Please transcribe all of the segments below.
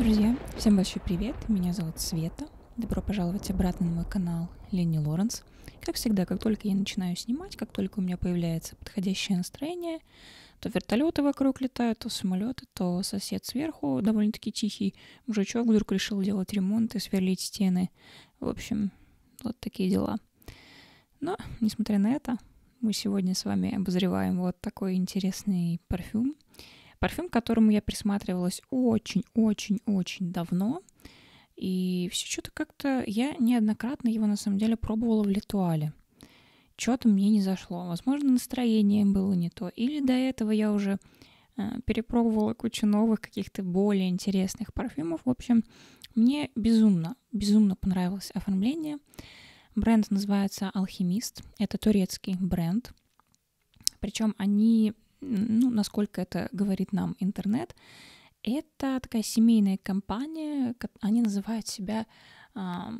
Друзья, всем большой привет! Меня зовут Света. Добро пожаловать обратно на мой канал Ленни Лоренс. Как всегда, как только я начинаю снимать, как только у меня появляется подходящее настроение, то вертолеты вокруг летают, то самолеты, то сосед сверху, довольно-таки тихий мужичок, вдруг решил делать ремонт и сверлить стены. В общем, вот такие дела. Но, несмотря на это, мы сегодня с вами обозреваем вот такой интересный парфюм Парфюм, к которому я присматривалась очень-очень-очень давно. И все что-то как-то... Я неоднократно его, на самом деле, пробовала в Литуале. Что-то мне не зашло. Возможно, настроение было не то. Или до этого я уже э, перепробовала кучу новых, каких-то более интересных парфюмов. В общем, мне безумно, безумно понравилось оформление. Бренд называется «Алхимист». Это турецкий бренд. Причем они ну, насколько это говорит нам интернет, это такая семейная компания, они называют себя а,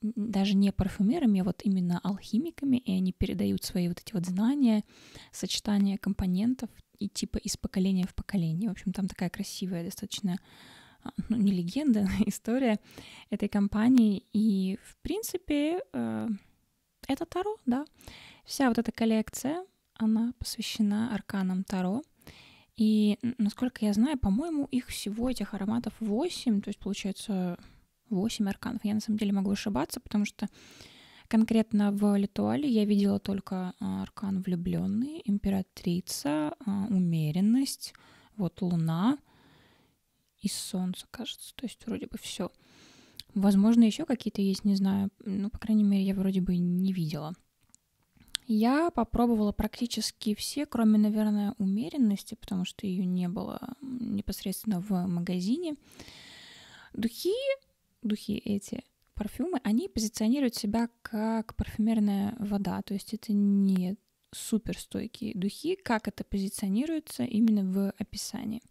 даже не парфюмерами, а вот именно алхимиками, и они передают свои вот эти вот знания, сочетания компонентов и типа из поколения в поколение. В общем, там такая красивая достаточно а, ну, не легенда, но история этой компании. И, в принципе, э, это Таро, да. Вся вот эта коллекция — она посвящена арканам Таро. И, насколько я знаю, по-моему, их всего, этих ароматов, 8, то есть, получается, 8 арканов. Я, на самом деле, могу ошибаться, потому что конкретно в Литуале я видела только а, аркан влюбленный, императрица, а, умеренность, вот луна и солнце, кажется. То есть, вроде бы все. Возможно, еще какие-то есть, не знаю. Ну, по крайней мере, я вроде бы не видела. Я попробовала практически все, кроме, наверное, умеренности, потому что ее не было непосредственно в магазине. Духи, духи эти, парфюмы, они позиционируют себя как парфюмерная вода, то есть это не суперстойкие духи, как это позиционируется именно в описании.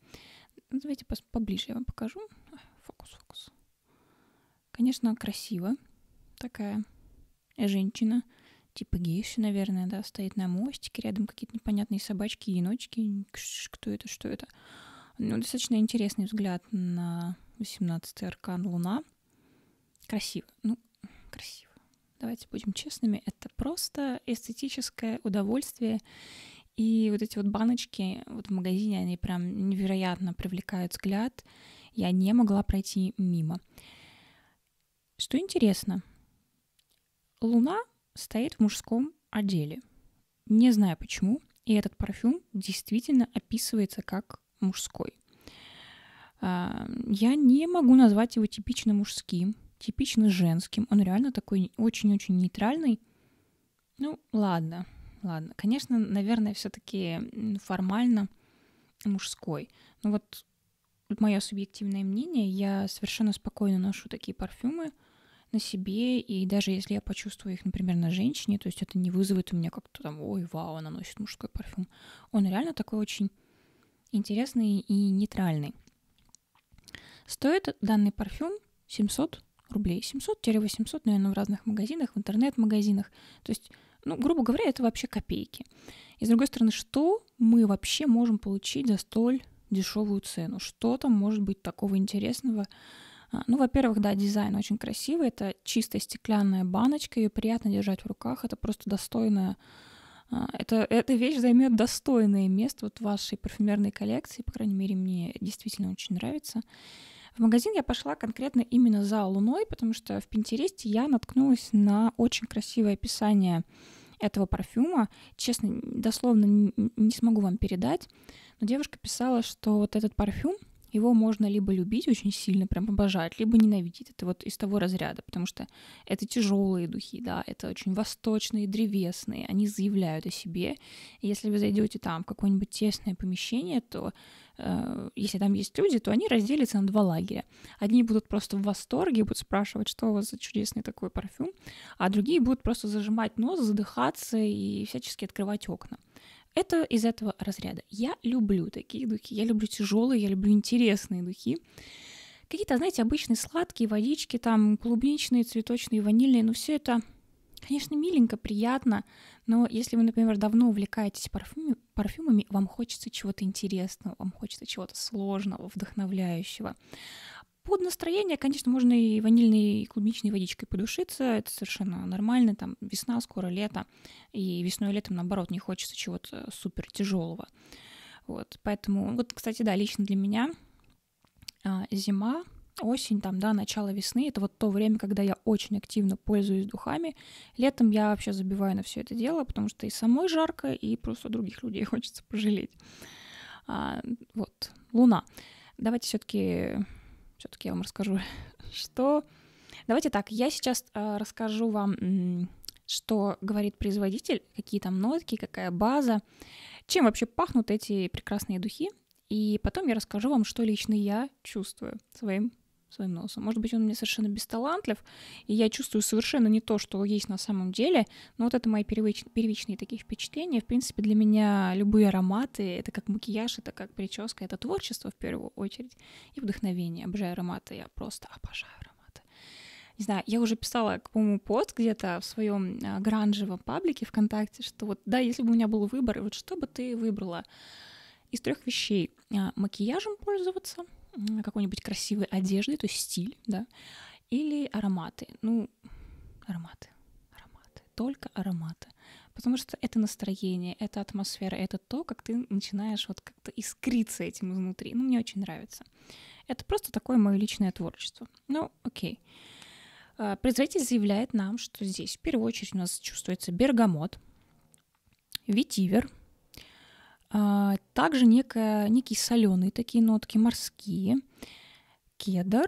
Давайте поближе я вам покажу. Фокус, фокус. Конечно, красиво такая женщина – типа гейши, наверное, да, стоит на мостике, рядом какие-то непонятные собачки, еночки, кто это, что это. Ну, достаточно интересный взгляд на 18-й аркан Луна. Красиво. Ну, красиво. Давайте будем честными, это просто эстетическое удовольствие. И вот эти вот баночки вот в магазине, они прям невероятно привлекают взгляд. Я не могла пройти мимо. Что интересно, Луна стоит в мужском отделе. Не знаю почему, и этот парфюм действительно описывается как мужской. А, я не могу назвать его типично мужским, типично женским. Он реально такой очень-очень нейтральный. Ну, ладно, ладно. Конечно, наверное, все-таки формально мужской. Но вот мое субъективное мнение, я совершенно спокойно ношу такие парфюмы – на себе, и даже если я почувствую их, например, на женщине, то есть это не вызовет у меня как-то там, ой, вау, она носит мужской парфюм. Он реально такой очень интересный и нейтральный. Стоит данный парфюм 700 рублей. 700-800, наверное, в разных магазинах, в интернет-магазинах. То есть, ну, грубо говоря, это вообще копейки. И с другой стороны, что мы вообще можем получить за столь дешевую цену? Что там может быть такого интересного, а, ну, во-первых, да, дизайн очень красивый. Это чистая стеклянная баночка, ее приятно держать в руках. Это просто достойная... Это, эта вещь займет достойное место вот в вашей парфюмерной коллекции. По крайней мере, мне действительно очень нравится. В магазин я пошла конкретно именно за луной, потому что в Пинтересте я наткнулась на очень красивое описание этого парфюма. Честно, дословно не смогу вам передать, но девушка писала, что вот этот парфюм — его можно либо любить очень сильно, прям обожать, либо ненавидеть. Это вот из того разряда, потому что это тяжелые духи, да, это очень восточные, древесные, они заявляют о себе. если вы зайдете там в какое-нибудь тесное помещение, то э, если там есть люди, то они разделятся на два лагеря. Одни будут просто в восторге, будут спрашивать, что у вас за чудесный такой парфюм, а другие будут просто зажимать нос, задыхаться и всячески открывать окна. Это из этого разряда. Я люблю такие духи, я люблю тяжелые, я люблю интересные духи. Какие-то, знаете, обычные сладкие водички, там клубничные, цветочные, ванильные, но все это, конечно, миленько, приятно, но если вы, например, давно увлекаетесь парфюми, парфюмами, вам хочется чего-то интересного, вам хочется чего-то сложного, вдохновляющего. Под настроение, конечно, можно и ванильной, и клубничной водичкой подушиться, это совершенно нормально, там весна, скоро лето, и весной и летом, наоборот, не хочется чего-то супер тяжелого. Вот, поэтому, вот, кстати, да, лично для меня а, зима, осень, там, да, начало весны, это вот то время, когда я очень активно пользуюсь духами. Летом я вообще забиваю на все это дело, потому что и самой жарко, и просто других людей хочется пожалеть. А, вот, луна. Давайте все-таки все-таки я вам расскажу, что... Давайте так, я сейчас э, расскажу вам, что говорит производитель, какие там нотки, какая база, чем вообще пахнут эти прекрасные духи, и потом я расскажу вам, что лично я чувствую своим своим носом. Может быть, он мне совершенно бесталантлив, и я чувствую совершенно не то, что есть на самом деле, но вот это мои первич... первичные такие впечатления. В принципе, для меня любые ароматы — это как макияж, это как прическа, это творчество в первую очередь и вдохновение. Обожаю ароматы, я просто обожаю ароматы. Не знаю, я уже писала, по-моему, пост где-то в своем а, гранжевом паблике ВКонтакте, что вот, да, если бы у меня был выбор, вот что бы ты выбрала из трех вещей? А, макияжем пользоваться — какой-нибудь красивой одежды, то есть стиль, да, или ароматы. Ну, ароматы, ароматы, только ароматы. Потому что это настроение, это атмосфера, это то, как ты начинаешь вот как-то искриться этим изнутри. Ну, мне очень нравится. Это просто такое мое личное творчество. Ну, окей. А, производитель заявляет нам, что здесь в первую очередь у нас чувствуется бергамот, ветивер — а, также некая, некие соленые такие нотки, морские, кедр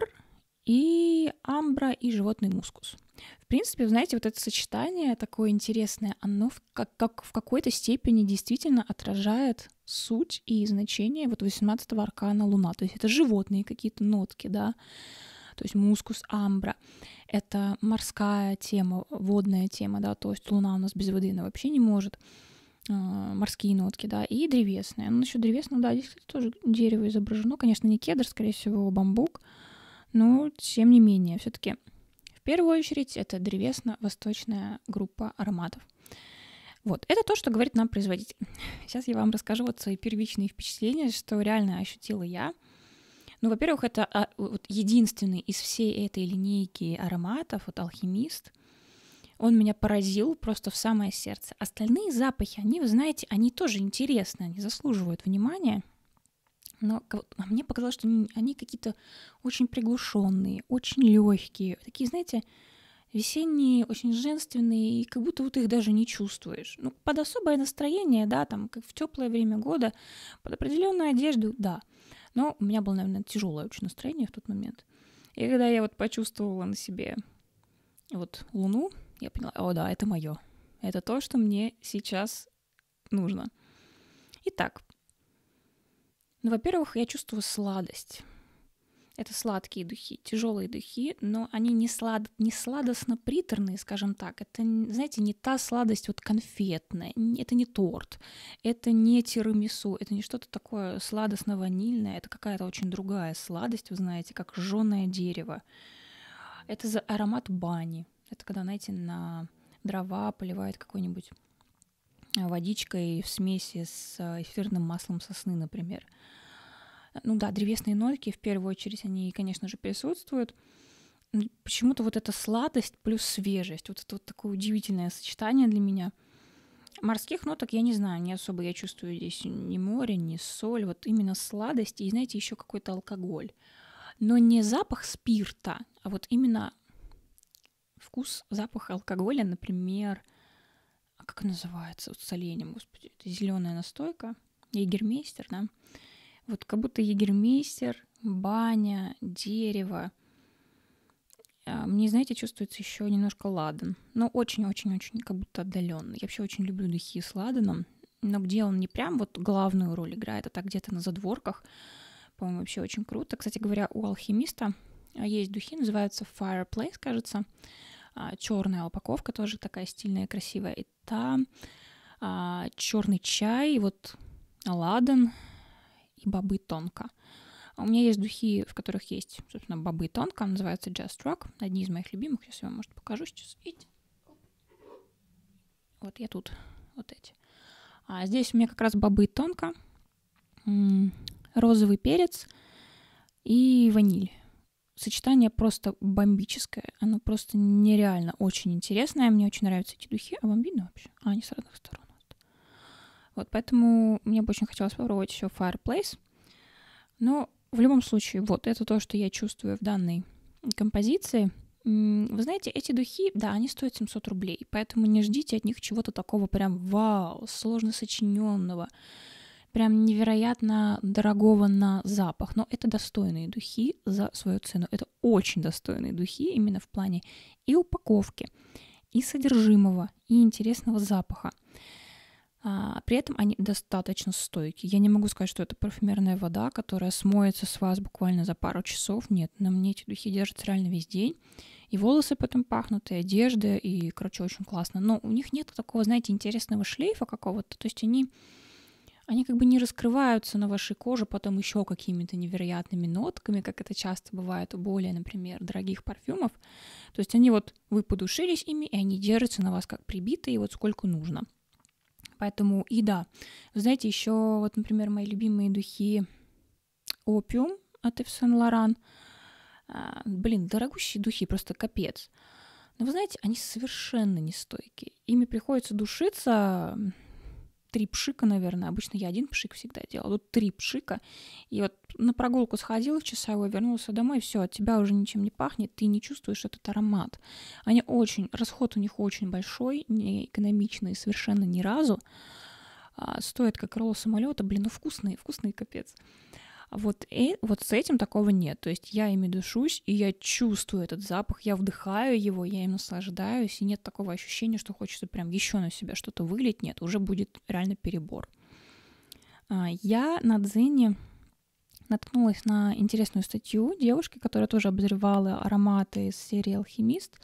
и амбра и животный мускус. В принципе, знаете, вот это сочетание такое интересное, оно в, как, как в какой-то степени действительно отражает суть и значение вот 18-го аркана Луна. То есть это животные какие-то нотки, да, то есть мускус, амбра. Это морская тема, водная тема, да, то есть Луна у нас без воды она вообще не может. А, морские нотки, да, и древесные. Ну, насчет древесного, да, здесь, кстати, тоже дерево изображено. Конечно, не кедр, скорее всего, а бамбук, но тем не менее, все-таки в первую очередь это древесно-восточная группа ароматов. Вот, это то, что говорит нам производитель. Сейчас я вам расскажу вот свои первичные впечатления, что реально ощутила я. Ну, во-первых, это а, вот единственный из всей этой линейки ароматов, вот алхимист, он меня поразил просто в самое сердце. Остальные запахи, они, вы знаете, они тоже интересны, они заслуживают внимания. Но а мне показалось, что они, они какие-то очень приглушенные, очень легкие, такие, знаете, весенние, очень женственные, и как будто вот их даже не чувствуешь. Ну, под особое настроение, да, там, как в теплое время года, под определенную одежду, да. Но у меня было, наверное, тяжелое очень настроение в тот момент. И когда я вот почувствовала на себе вот луну, я поняла, о да, это мое. Это то, что мне сейчас нужно. Итак, ну, во-первых, я чувствую сладость. Это сладкие духи, тяжелые духи, но они не, слад... не сладостно-приторные, скажем так. Это, знаете, не та сладость вот конфетная, это не торт, это не тирамису, это не что-то такое сладостно-ванильное, это какая-то очень другая сладость, вы знаете, как жженое дерево. Это за аромат бани, это когда, знаете, на дрова поливают какой-нибудь э, водичкой в смеси с э, эфирным маслом сосны, например. Ну да, древесные нотки в первую очередь, они, конечно же, присутствуют. Почему-то вот эта сладость плюс свежесть, вот это вот такое удивительное сочетание для меня. Морских ноток я не знаю, не особо я чувствую здесь ни море, ни соль, вот именно сладость и, знаете, еще какой-то алкоголь. Но не запах спирта, а вот именно вкус, запах алкоголя, например, а как называется, вот с оленем, господи, это зеленая настойка, егермейстер, да? Вот как будто егермейстер, баня, дерево. А, мне, знаете, чувствуется еще немножко ладан, но ну, очень-очень-очень как будто отдаленный. Я вообще очень люблю духи с ладаном, но где он не прям вот главную роль играет, а так где-то на задворках. По-моему, вообще очень круто. Кстати говоря, у алхимиста а, есть духи, называются Fireplace, кажется. А, черная упаковка, тоже такая стильная красивая. И там а, черный чай, вот ладан и бобы тонко. А у меня есть духи, в которых есть, собственно, бобы тонко, называется Just Rock, одни из моих любимых, сейчас я вам, может, покажу сейчас. Видите? Вот я тут, вот эти. А здесь у меня как раз бобы тонко, розовый перец и ваниль сочетание просто бомбическое, оно просто нереально очень интересное. Мне очень нравятся эти духи, а бомбины вообще, а они с разных сторон. Вот, поэтому мне бы очень хотелось попробовать еще Fireplace. Но в любом случае, вот это то, что я чувствую в данной композиции. Вы знаете, эти духи, да, они стоят 700 рублей, поэтому не ждите от них чего-то такого прям вау, сложно сочиненного прям невероятно дорогого на запах, но это достойные духи за свою цену. Это очень достойные духи именно в плане и упаковки, и содержимого, и интересного запаха. А, при этом они достаточно стойкие. Я не могу сказать, что это парфюмерная вода, которая смоется с вас буквально за пару часов. Нет, на мне эти духи держатся реально весь день. И волосы потом пахнут, и одежда, и, короче, очень классно. Но у них нет такого, знаете, интересного шлейфа какого-то. То есть они они как бы не раскрываются на вашей коже потом еще какими-то невероятными нотками, как это часто бывает у более, например, дорогих парфюмов. То есть они вот, вы подушились ими, и они держатся на вас как прибитые, вот сколько нужно. Поэтому, и да, вы знаете, еще вот, например, мои любимые духи Опиум от Yves Saint Laurent. А, блин, дорогущие духи, просто капец. Но вы знаете, они совершенно нестойкие. Ими приходится душиться три пшика, наверное. Обычно я один пшик всегда делала. Тут три пшика. И вот на прогулку сходила в часовой, вернулся домой, все, от тебя уже ничем не пахнет, ты не чувствуешь этот аромат. Они очень, расход у них очень большой, не экономичный совершенно ни разу. А, стоит как крыло самолета, блин, ну вкусные, вкусные капец. Вот, и, э, вот с этим такого нет. То есть я ими душусь и я чувствую этот запах, я вдыхаю его, я им наслаждаюсь, и нет такого ощущения, что хочется прям еще на себя что-то вылить. Нет, уже будет реально перебор. А, я на Дзене наткнулась на интересную статью девушки, которая тоже обозревала ароматы из серии «Алхимист»,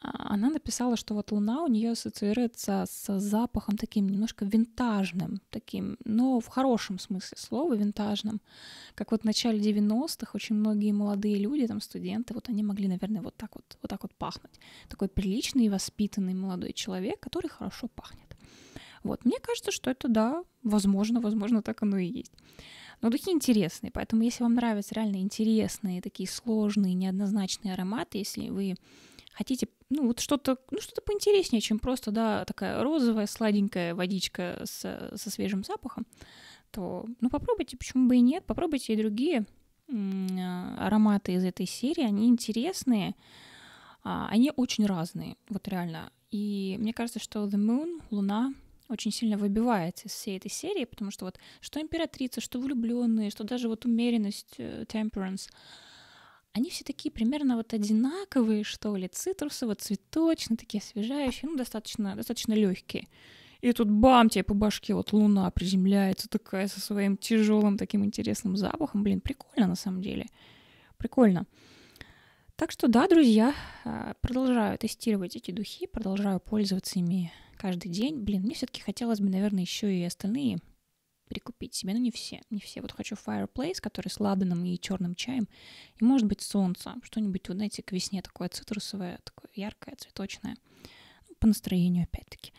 а, она написала, что вот луна у нее ассоциируется с запахом таким немножко винтажным, таким, но в хорошем смысле слова винтажным. Как вот в начале 90-х очень многие молодые люди, там студенты, вот они могли, наверное, вот так вот, вот так вот пахнуть. Такой приличный воспитанный молодой человек, который хорошо пахнет. Вот, мне кажется, что это, да, возможно, возможно, так оно и есть. Но духи интересные, поэтому если вам нравятся реально интересные, такие сложные, неоднозначные ароматы, если вы хотите, ну, вот что-то, ну, что-то поинтереснее, чем просто, да, такая розовая, сладенькая водичка с, со свежим запахом, то, ну, попробуйте, почему бы и нет, попробуйте и другие а, ароматы из этой серии, они интересные, а, они очень разные, вот реально. И мне кажется, что The Moon, Луна, очень сильно выбивается из всей этой серии, потому что вот что императрица, что влюбленные, что даже вот умеренность, э, temperance — они все такие примерно вот одинаковые, что ли, вот цветочные, такие освежающие, ну, достаточно, достаточно легкие. И тут бам, тебе по башке вот луна приземляется такая со своим тяжелым таким интересным запахом. Блин, прикольно на самом деле. Прикольно. Так что да, друзья, а, продолжаю тестировать эти духи, продолжаю пользоваться ими каждый день. Блин, мне все-таки хотелось бы, наверное, еще и остальные прикупить себе, но ну, не все, не все. Вот хочу fireplace, который с ладаном и черным чаем, и, может быть, солнце, что-нибудь, вот, знаете, к весне такое цитрусовое, такое яркое, цветочное, ну, по настроению, опять-таки.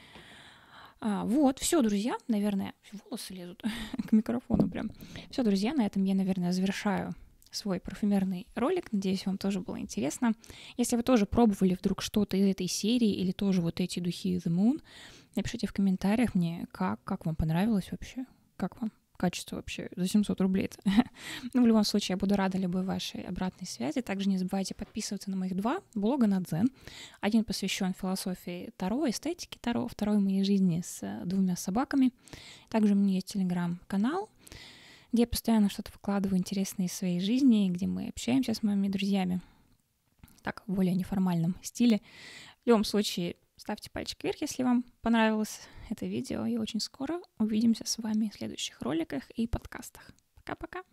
А, вот, все, друзья, наверное, волосы лезут к микрофону прям. Все, друзья, на этом я, наверное, завершаю свой парфюмерный ролик. Надеюсь, вам тоже было интересно. Если вы тоже пробовали вдруг что-то из этой серии или тоже вот эти духи The Moon, напишите в комментариях мне, как, как вам понравилось вообще, как вам? качество вообще за 700 рублей. ну, в любом случае, я буду рада любой вашей обратной связи. Также не забывайте подписываться на моих два блога на Дзен. Один посвящен философии Таро, эстетике Таро, второй моей жизни с э, двумя собаками. Также у меня есть телеграм-канал, где я постоянно что-то выкладываю интересное из своей жизни, где мы общаемся с моими друзьями так, в более неформальном стиле. В любом случае, ставьте пальчик вверх, если вам понравилось это видео, и очень скоро увидимся с вами в следующих роликах и подкастах. Пока-пока!